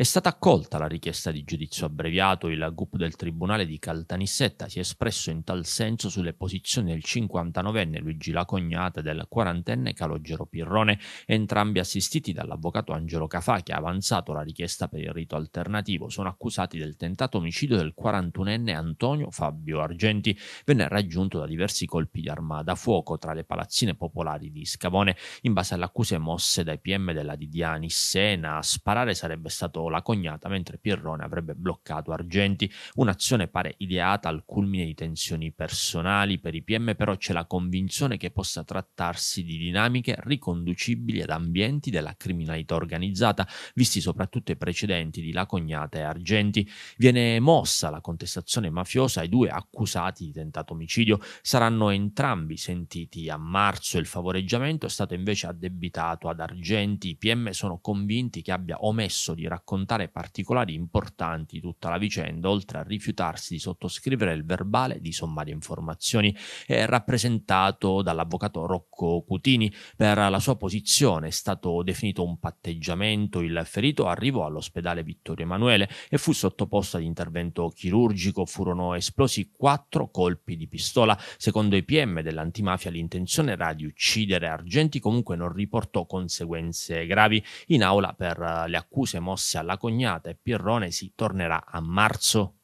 È stata accolta la richiesta di giudizio abbreviato, il GUP del Tribunale di Caltanissetta si è espresso in tal senso sulle posizioni del 59enne Luigi La Cognata e del 40enne Calogero Pirrone, entrambi assistiti dall'avvocato Angelo Cafà che ha avanzato la richiesta per il rito alternativo. Sono accusati del tentato omicidio del 41enne Antonio Fabio Argenti. Venne raggiunto da diversi colpi di arma da fuoco tra le palazzine popolari di Scavone. In base alle accuse mosse dai PM della Didiani Sena, a sparare sarebbe stato la cognata, mentre Pierrone avrebbe bloccato Argenti, un'azione pare ideata al culmine di tensioni personali per i PM, però c'è la convinzione che possa trattarsi di dinamiche riconducibili ad ambienti della criminalità organizzata, visti soprattutto i precedenti di la cognata e Argenti. Viene mossa la contestazione mafiosa ai due accusati di tentato omicidio, saranno entrambi sentiti a marzo, il favoreggiamento è stato invece addebitato ad Argenti, i PM sono convinti che abbia omesso di raccontare raccontare particolari importanti tutta la vicenda, oltre a rifiutarsi di sottoscrivere il verbale di sommarie informazioni, è rappresentato dall'avvocato Rocco Cutini. Per la sua posizione è stato definito un patteggiamento, il ferito arrivò all'ospedale Vittorio Emanuele e fu sottoposto ad intervento chirurgico, furono esplosi quattro colpi di pistola. Secondo i PM dell'antimafia l'intenzione era di uccidere Argenti, comunque non riportò conseguenze gravi. In aula per le accuse mosse la cognata e Pirrone si tornerà a marzo